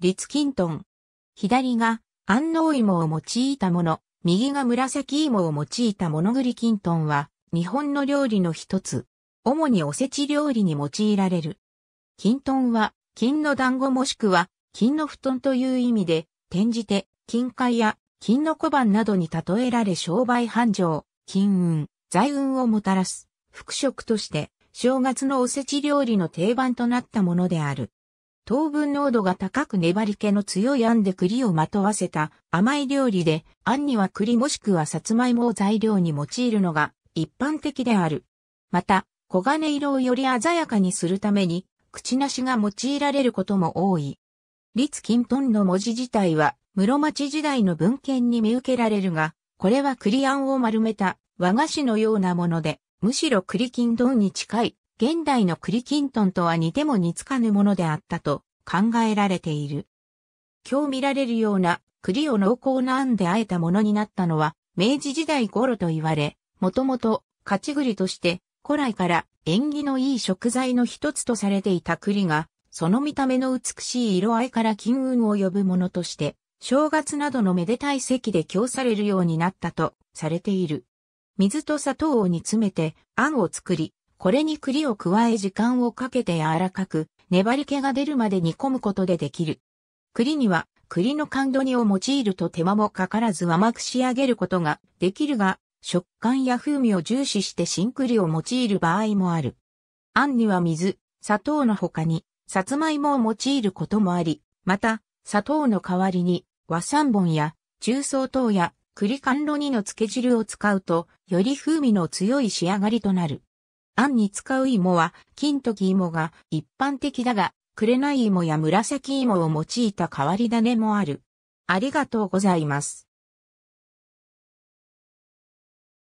リツキントン。左が安納芋を用いたもの、右が紫芋を用いた物ノグリキントンは、日本の料理の一つ。主におせち料理に用いられる。キントンは、金の団子もしくは、金の布団という意味で、転じて、金塊や金の小判などに例えられ商売繁盛、金運、財運をもたらす、服飾として、正月のおせち料理の定番となったものである。糖分濃度が高く粘り気の強い餡で栗をまとわせた甘い料理で、餡には栗もしくはさつまいもを材料に用いるのが一般的である。また、黄金色をより鮮やかにするために、口なしが用いられることも多い。立金豚の文字自体は、室町時代の文献に見受けられるが、これは栗餡を丸めた和菓子のようなもので、むしろ栗金豚に近い現代の栗きんとんとは似ても似つかぬものであったと考えられている。今日見られるような栗を濃厚なあんであえたものになったのは明治時代頃と言われ、もともと勝ち栗として古来から縁起のいい食材の一つとされていた栗が、その見た目の美しい色合いから金運を呼ぶものとして、正月などのめでたい席で供されるようになったとされている。水と砂糖を煮詰めて、あんを作り、これに栗を加え時間をかけて柔らかく、粘り気が出るまで煮込むことでできる。栗には栗の甘露煮を用いると手間もかからず甘く仕上げることができるが、食感や風味を重視して新栗を用いる場合もある。あんには水、砂糖の他に、さつまいもを用いることもあり、また、砂糖の代わりに、和三本や、中層糖や、栗甘露煮の漬け汁を使うと、より風味の強い仕上がりとなる。餡に使う芋は、金時芋が一般的だが、紅芋や紫芋を用いた変わり種もある。ありがとうございます。